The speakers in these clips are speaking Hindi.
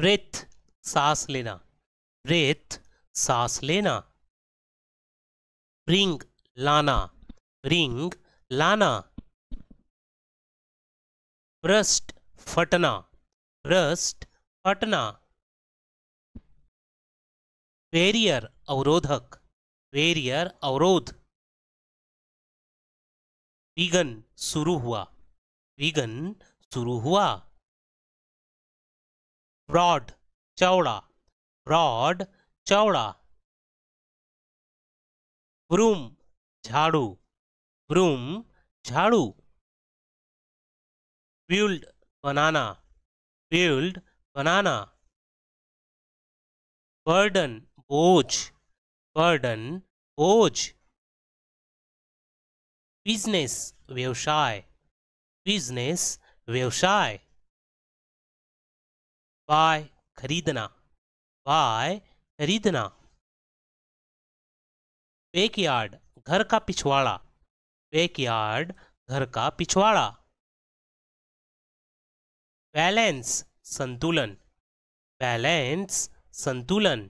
ब्रेथ सांस लेना ब्रेथ सांस लेना रिंग लाना रिंग लाना ब्रस्ट फटना ब्रस्ट फटना बैरियर अवरोधक बैरियर अवरोध विघन शुरू हुआ विघन शुरू हुआ ब्रॉड चौड़ा ब्रॉड चौड़ा ब्रूम झाड़ू ब्रूम झाड़ू बिल्ड बनाना बिल्ड बनाना बर्डन बोझ बर्डन बोझ बिजनेस व्यवसाय बिजनेस व्यवसाय बाय खरीदना बाय खरीदना बैकयार्ड घर का पिछवाड़ा बैकयार्ड घर का पिछवाड़ा बैलेंस संतुलन बैलेंस संतुलन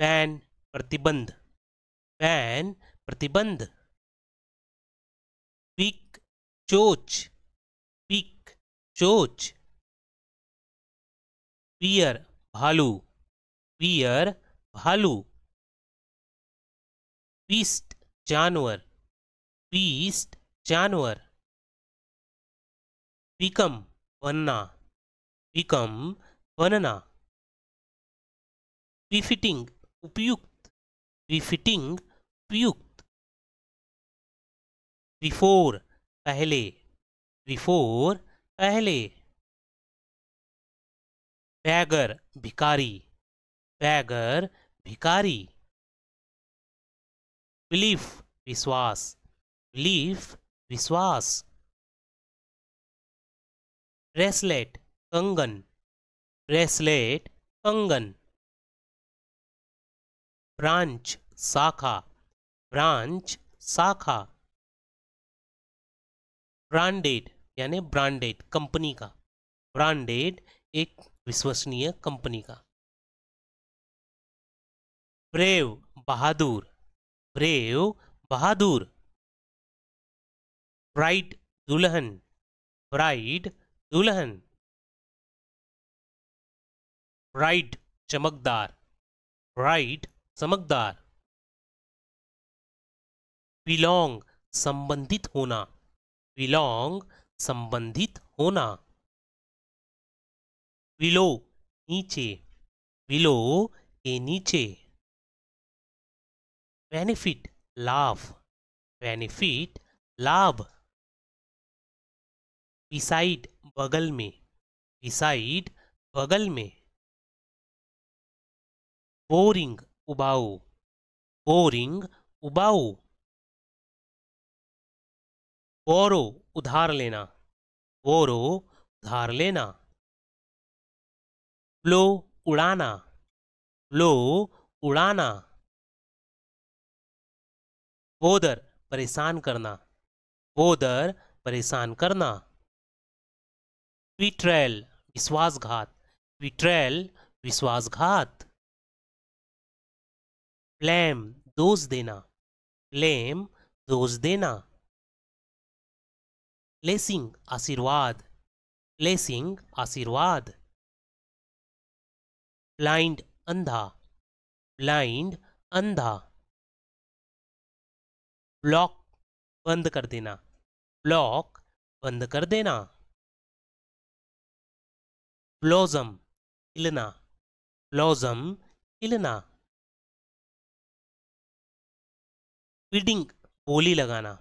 बैन प्रतिबंध बैन प्रतिबंध पिक चोच पिक चोच पियर भालू पियर भालू पीस्ट जानवर पीस्ट जानवर पिकम बनना पिकम बनना पिफिटिंग उपयुक्त पिफिटिंग उपयुक्त बिफोर पहले बिफोर पहले बैगर भिकारी बैगर भिकारी बिलीफ विश्वास बिलीफ विश्वास ब्रेसलेट कंगन ब्रेसलेट कंगन ब्रांच शाखा ब्रांच शाखा ब्रांडेड यानी ब्रांडेड कंपनी का ब्रांडेड एक विश्वसनीय कंपनी का ब्रेव बहादुर ब्रेव बहादुर ब्राइट दुल्हन ब्राइट दुल्हन ब्राइट चमकदार ब्राइट चमकदार बिलोंग संबंधित होना बिलोंग संबंधित होना बिलो नीचे बिलो के नीचे बेनिफिट लाभ बेनिफिट लाभ बिसाइड बगल में बिसाइड बगल में बोरिंग उबाऊ बोरिंग उबाऊ बोरो उधार लेना बोरो उधार लेना लो उड़ाना लो उड़ाना बोदर परेशान करना बोदर परेशान करना ट्विट्रैल विश्वासघात विट्रेल विश्वासघात ब्लेम दोष देना ब्लेम दोष देना ब्लेसिंग आशीर्वाद ब्लेसिंग आशीर्वाद ब्लाइंड अंधा ब्लाइंड अंधा ब्लॉक बंद कर देना ब्लॉक बंद कर देना ब्लॉजम हिलना ब्लॉजम हिलना पीडिंग बोली लगाना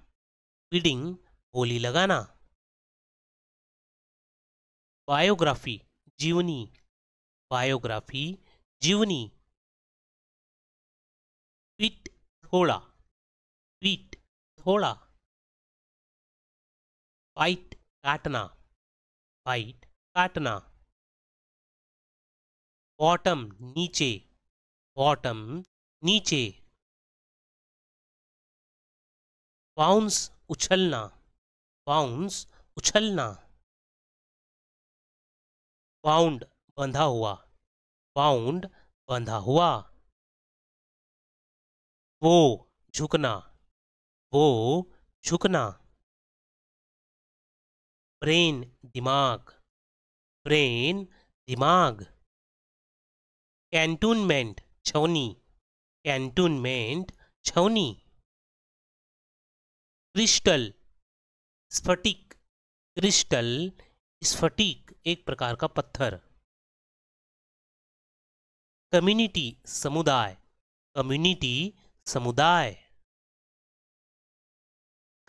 पीडिंग बोली लगाना बायोग्राफी जीवनी बायोग्राफी जीवनी ट्वीट थोड़ा ट्वीट थोड़ा फाइट काटना फाइट काटना बॉटम नीचे बॉटम नीचे बाउंस उछलना बाउंस उछलना बाउंड बंधा हुआ बाउंड बंधा हुआ वो झुकना वो झुकना ब्रेन दिमाग ब्रेन दिमाग कैंटूनमेंट छौनी कैंटूनमेंट छौनी क्रिस्टल स्फटिक क्रिस्टल स्फटिक एक प्रकार का पत्थर कम्युनिटी समुदाय कम्युनिटी समुदाय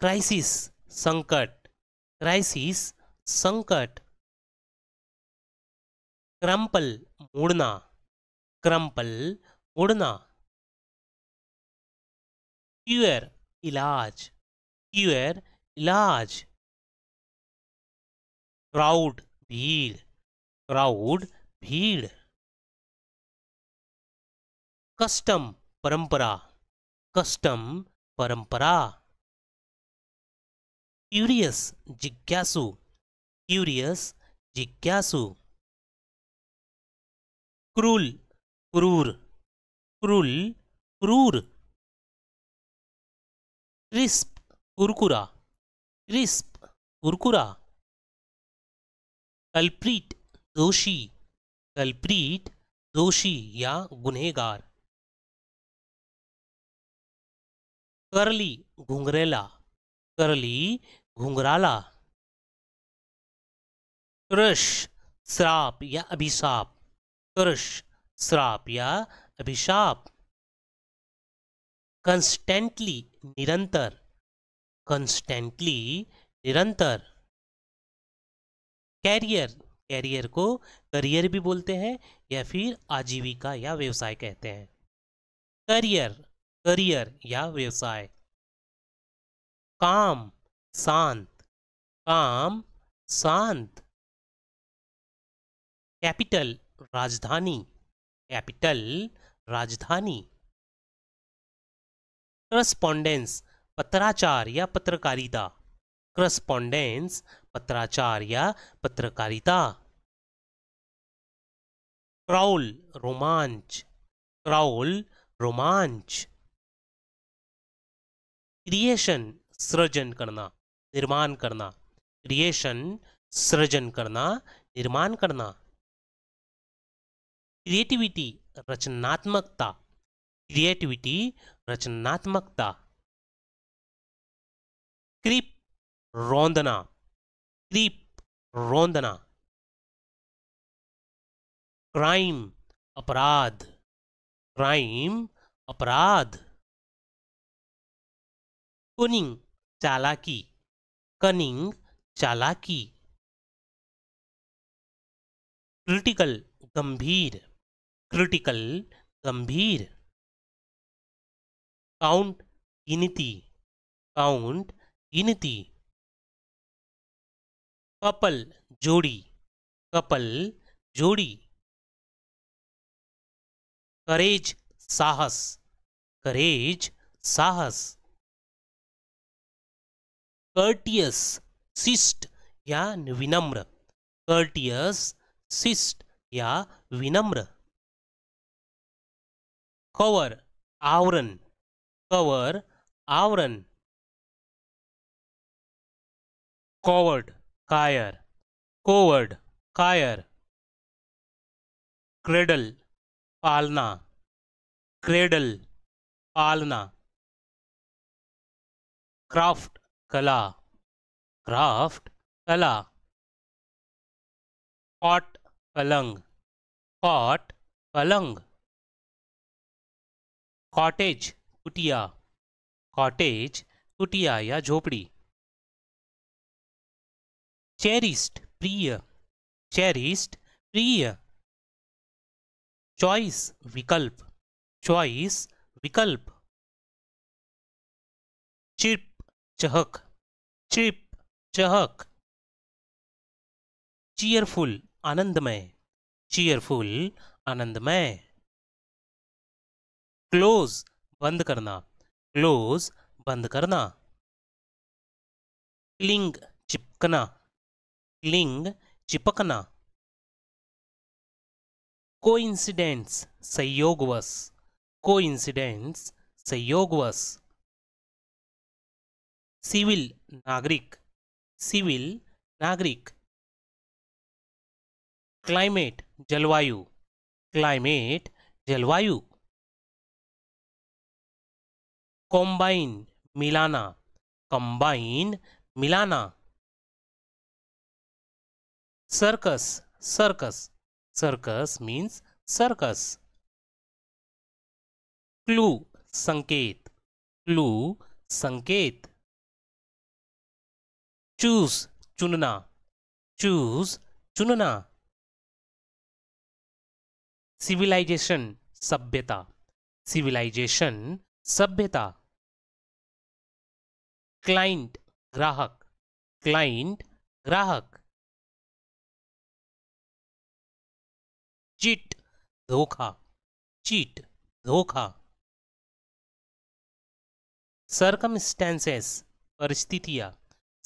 क्राइसिस संकट क्राइसिस संकट क्रम्पल मोड़ना क्रम्पल मुड़ना क्यूर इलाज क्यूर इलाज क्राउड भीड़ क्राउड भीड़ कस्टम परंपरा कस्टम परंपरा क्यूरियस जिज्ञासु क्यूरियस जिज्ञासु क्रूल क्रूर क्रूल क्रूर क्रिस्प कुरकुरा क्रिस्प कुरकुरा कल्प्रीट दोषी कल्प्रीट दोषी या गुनहगार करली घुंगरेला करली घुंगराला कृष श्राप या अभिशाप कृष श्राप या अभिशाप कंस्टेंटली निरंतर कंस्टेंटली निरंतर कैरियर कैरियर को करियर भी बोलते हैं या फिर आजीविका या व्यवसाय कहते हैं करियर करियर या व्यवसाय काम शांत काम शांत कैपिटल राजधानी कैपिटल राजधानी क्रस्पोंडेंस पत्राचार या पत्रकारिता क्रस्पोंडेंस पत्राचार या पत्रकारिता क्राउल रोमांच क्राउल रोमांच क्रिएशन सृजन करना निर्माण करना क्रिएशन सृजन करना निर्माण करना क्रिएटिविटी रचनात्मकता क्रिएटिविटी रचनात्मकता क्रिप रोंदना क्रिप रोंदना क्राइम अपराध क्राइम अपराध कुनिंग चालाकी कनिंग चालाकी क्रिटिकल गंभीर क्रिटिकल गंभीर काउंट गिनती काउंट गिनती कपल जोड़ी कपल जोड़ी करेज साहस करेज साहस कर्टियस शिष्ट या विनम्र कर्टियस शिष्ट या विनम्र कवर आवरण कवर आवरण कॉवर्ड कायर कोवर्ड कायर क्रेडल पालना क्रेडल पालना क्राफ्ट कला क्राफ्ट कला कॉट पलंग कॉट पलंग कॉटेज कुटिया कॉटेज कुटिया या झोपड़ी चेरिस्ट प्रिय चेरिस्ट प्रिय चॉइस विकल्प चॉइस विकल्प चिप चहक चिप चहक चीयरफुल आनंदमय चीयरफुल आनंदमय क्लोज बंद करना क्लोज बंद करना क्लिंग चिपकना क्लिंग चिपकना कोइंसिडेंट्स संयोगवश कोइंसिडेंट्स संयोगवश सिविल नागरिक सिविल नागरिक क्लाइमेट जलवायु क्लाइमेट जलवायु कॉम्बाइन मिलाना कंबाइन मिलाना circus circus circus means circus clue संकेत क्लू संकेत चूज चुनना चूज चुनना सिविलाइजेशन सभ्यता सिविलाइजेशन सभ्यता क्लाइंट ग्राहक क्लाइंट ग्राहक चीट धोखा चीट धोखा सरकमस्टेंसेस परिस्थितियां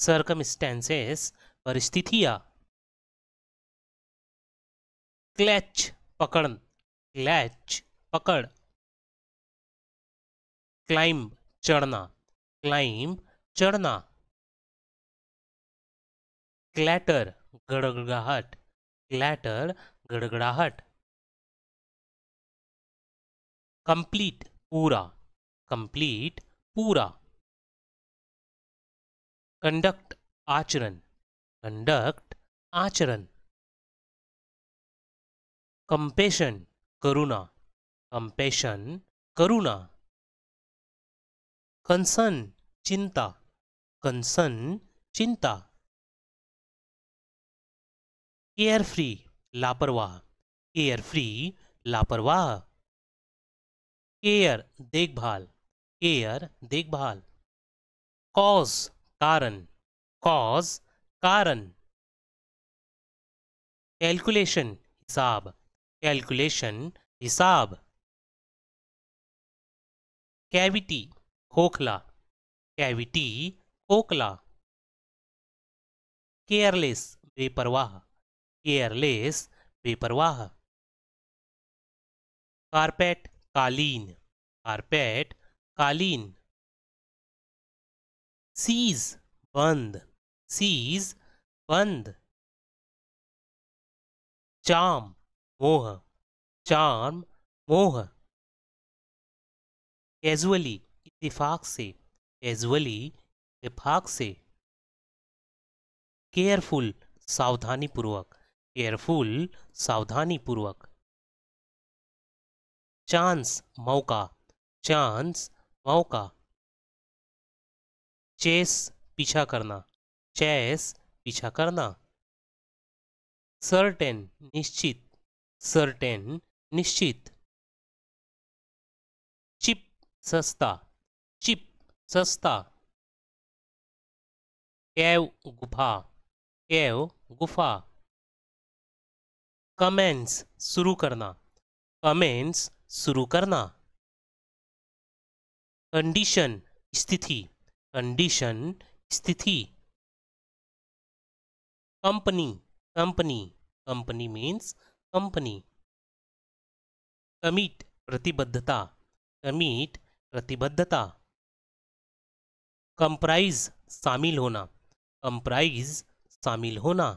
सर्कमस्टेंसेस परिस्थितियां क्लैच पकड़ क्लैच पकड़ क्लाइंब चढ़ना क्लाइंब चढ़ना क्लैटर गड़गड़ाहट क्लैटर गड़गड़ाहट कंप्लीट पूरा कंप्लीट पूरा कंडक्ट आचरण कंडक्ट आचरण कंपेशन करुणा कंपेशन करुणा कंसन चिंता कंसन चिंता केयर फ्री लापरवाह केयर फ्री लापरवाह केयर देखभाल केयर देखभाल कॉज कारण कॉज कारण कैलकुलेशन हिसाब कैलकुलेशन हिसाब कैविटी खोखला कैविटी खोखला केयरलेस बेपरवाह केयरलेस बेपरवाह कारपेट कालीन कारपेट कालीन सीज बंद सीज बंद चाम मोह चाम मोह कैजुअली इत्तेफाक से कैजुअली इत्तेफाक से केयरफुल सावधानी पूर्वक केयरफुल सावधानी पूर्वक चांस मौका चांस मौका चेस पीछा करना चेस पीछा करना सर्टेन निश्चित सर्टेन निश्चित चिप सस्ता चिप सस्ता कैव गुफा कैव गुफा कमेंट्स शुरू करना कमेंट्स शुरू करना कंडीशन स्थिति कंडीशन स्थिति company company company means company commit प्रतिबद्धता कमिट प्रतिबद्धता कंप्राइज शामिल होना कंप्राइज शामिल होना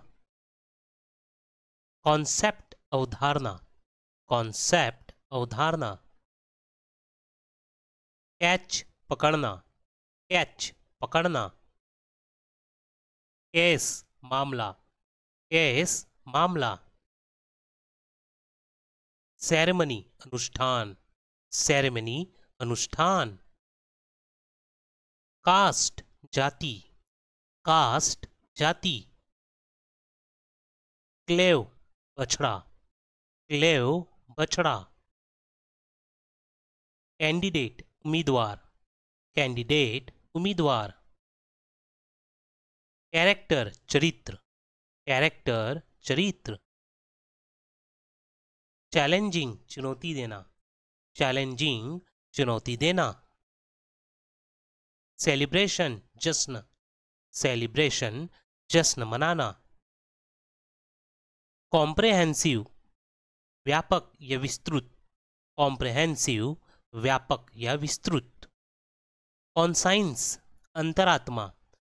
कॉन्सेप्ट अवधारणा कॉन्सेप्ट अवधारणा कैच पकड़ना कैच पकड़ना केस मामला केस मामला सेरेमनी अनुष्ठान सेरेमनी अनुष्ठान कास्ट जाति कास्ट जाति क्लेव बछड़ा क्लेव बछड़ा कैंडिडेट उम्मीदवार कैंडिडेट उम्मीदवार कैरेक्टर चरित्र कैरेक्टर चरित्र चैलेंजिंग चुनौती देना चैलेंजिंग चुनौती देना सेलिब्रेशन जश्न सेलिब्रेशन जश्न मनाना कॉम्प्रेहेंसिव व्यापक या विस्तृत कॉम्प्रेहेंसिव व्यापक या विस्तृत कॉन्साइंस अंतरात्मा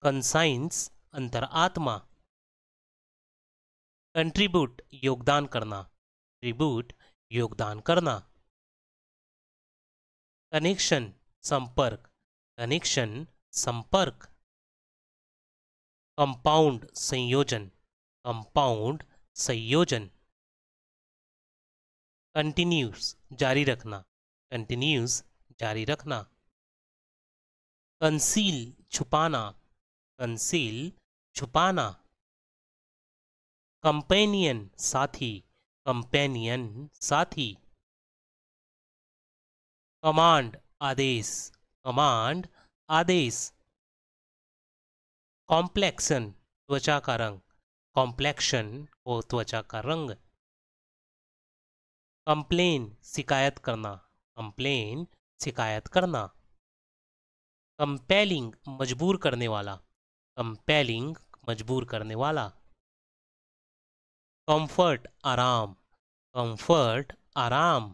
कंसाइंस अंतरात्मा कंट्रीब्यूट योगदान करना ट्रिब्यूट योगदान करना कनेक्शन संपर्क कनेक्शन संपर्क कंपाउंड संयोजन कंपाउंड संयोजन कंटिन्यूस जारी रखना कंटिन्यूस जारी रखना कंसील छुपाना कंसील छुपाना कंपेनियन साथी कंपेनियन साथी कमांड आदेश कमांड आदेश कॉम्प्लेक्शन त्वचा का रंग कॉम्प्लेक्शन को त्वचा का रंग कंप्लेन शिकायत करना कंप्लेन शिकायत करना कंपेलिंग मजबूर करने वाला कंपेलिंग मजबूर करने वाला कंफर्ट आराम कंफर्ट आराम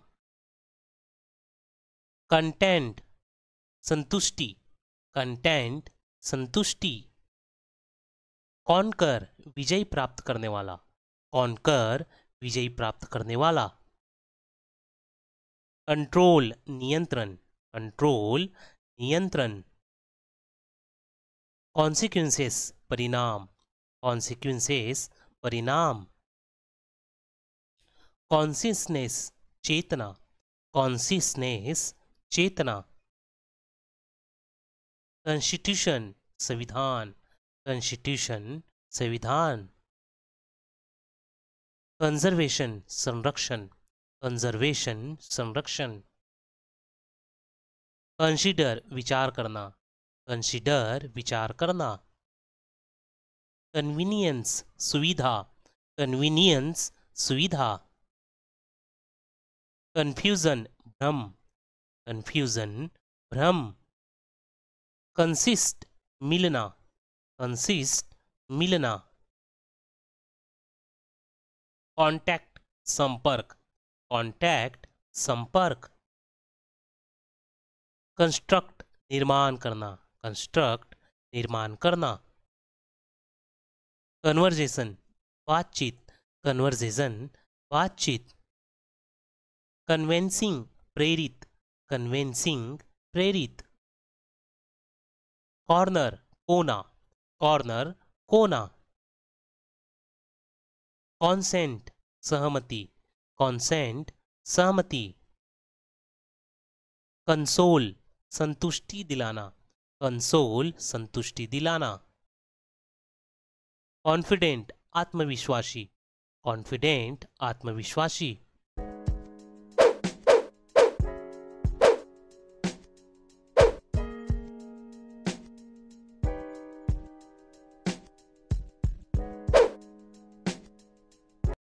कंटेंट संतुष्टि कंटेंट संतुष्टि कौनकर विजय प्राप्त करने वाला कौनकर विजय प्राप्त करने वाला कंट्रोल नियंत्रण कंट्रोल नियंत्रण कॉन्सिक्वेंसेस परिणाम कॉन्सिक्वेंसेस परिणाम कॉन्सियसनेस चेतना कॉन्सियसनेस चेतना कॉन्स्टिट्यूशन संविधान कॉन्स्टिट्यूशन संविधान कंजर्वेशन संरक्षण कंजर्वेशन संरक्षण कंसिडर विचार करना कंसिडर विचार करना कन्वीनियंस सुविधा कन्वीनियंस सुविधा कन्फ्यूजन भ्रम कन्फ्यूजन भ्रम कंसिस्ट मिलना कंसिस्ट मिलना कॉन्टैक्ट संपर्क कॉन्टैक्ट संपर्क कंस्ट्रक्ट निर्माण करना कंस्ट्रक्ट निर्माण करना कन्वर्जेशन बातचीत कन्वर्जेशन बातचीत कन्वेंसिंग प्रेरित कन्वेंसिंग प्रेरित कॉर्नर कोना कॉर्नर कोना कॉन्सेंट सहमति कॉन्सेंट सहमति कंसोल संतुष्टि दिलाना कंसोल संतुष्टि दिलाना कॉन्फिडेंट आत्मविश्वासी कॉन्फिडेंट आत्मविश्वासी